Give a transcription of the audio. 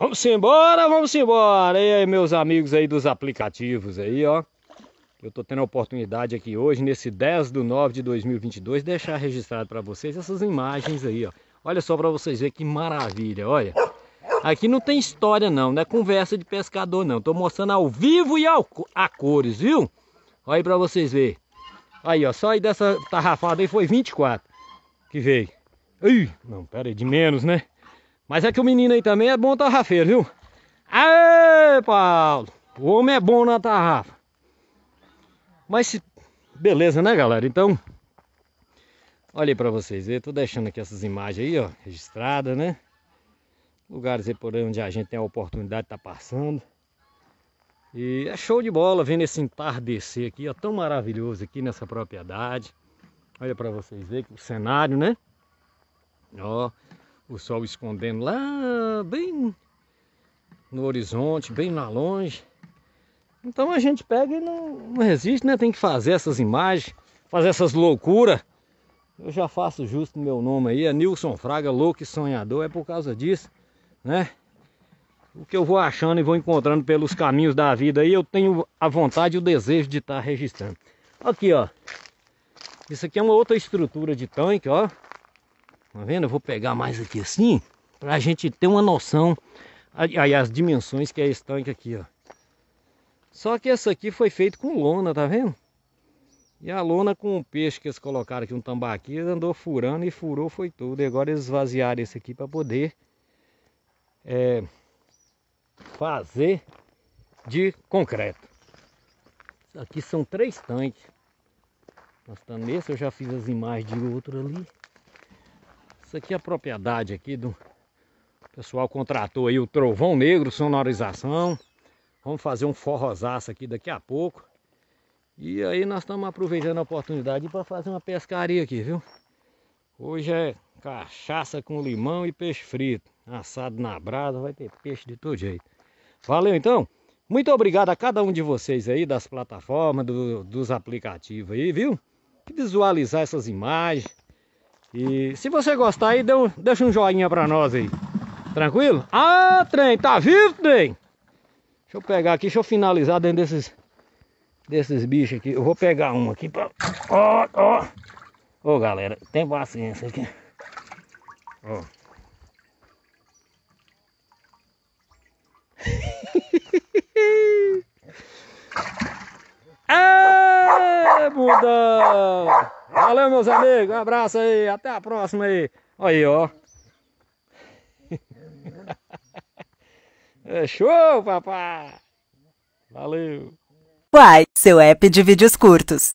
Vamos embora, vamos embora. E aí, meus amigos aí dos aplicativos aí, ó. Eu tô tendo a oportunidade aqui hoje, nesse 10 do 9 de 2022, deixar registrado para vocês essas imagens aí, ó. Olha só para vocês verem que maravilha, olha. Aqui não tem história não, não é conversa de pescador não. Tô mostrando ao vivo e ao, a cores, viu? Olha aí para vocês verem. Aí, ó, só aí dessa tarrafada aí foi 24 que veio. Ih, não, pera aí, de menos, né? Mas é que o menino aí também é bom tarrafeiro, viu? Aê, Paulo! O homem é bom na tarrafa. Mas se... beleza, né, galera? Então, olha aí pra vocês. Eu tô deixando aqui essas imagens aí, ó, registradas, né? Lugares aí por onde a gente tem a oportunidade de tá passando. E é show de bola vendo esse entardecer aqui, ó, tão maravilhoso aqui nessa propriedade. Olha para vocês verem o cenário, né? Ó, o sol escondendo lá bem no horizonte, bem lá longe. Então a gente pega e não, não resiste, né? Tem que fazer essas imagens, fazer essas loucuras. Eu já faço justo o meu nome aí, é Nilson Fraga, louco e sonhador, é por causa disso, né? O que eu vou achando e vou encontrando pelos caminhos da vida aí, eu tenho a vontade e o desejo de estar tá registrando. Aqui, ó. Isso aqui é uma outra estrutura de tanque, ó. Tá vendo? Eu vou pegar mais aqui assim, para a gente ter uma noção. Aí as dimensões que é esse tanque aqui, ó. Só que essa aqui foi feito com lona, tá vendo? E a lona com o peixe que eles colocaram aqui, um tambaqui, andou furando e furou, foi tudo. E agora eles esvaziaram esse aqui para poder é, fazer de concreto. Aqui são três tanques. Nós estamos tá nesse, eu já fiz as imagens de outro ali. Isso aqui é a propriedade aqui do pessoal contratou aí o trovão negro, sonorização. Vamos fazer um forrosaço aqui daqui a pouco. E aí nós estamos aproveitando a oportunidade para fazer uma pescaria aqui, viu? Hoje é cachaça com limão e peixe frito. Assado na brasa, vai ter peixe de todo jeito. Valeu então! Muito obrigado a cada um de vocês aí das plataformas, do, dos aplicativos aí, viu? Que visualizar essas imagens, e se você gostar aí, deixa um joinha pra nós aí. Tranquilo? Ah, trem, tá vivo, trem? Deixa eu pegar aqui, deixa eu finalizar dentro desses, desses bichos aqui. Eu vou pegar um aqui pra... Ó, ó. Ô, galera, tem paciência aqui. Ó. é, muda! Valeu, meus amigos. Um abraço aí. Até a próxima aí. Olha aí, ó. É show, papai. Valeu. Pai, seu app de vídeos curtos.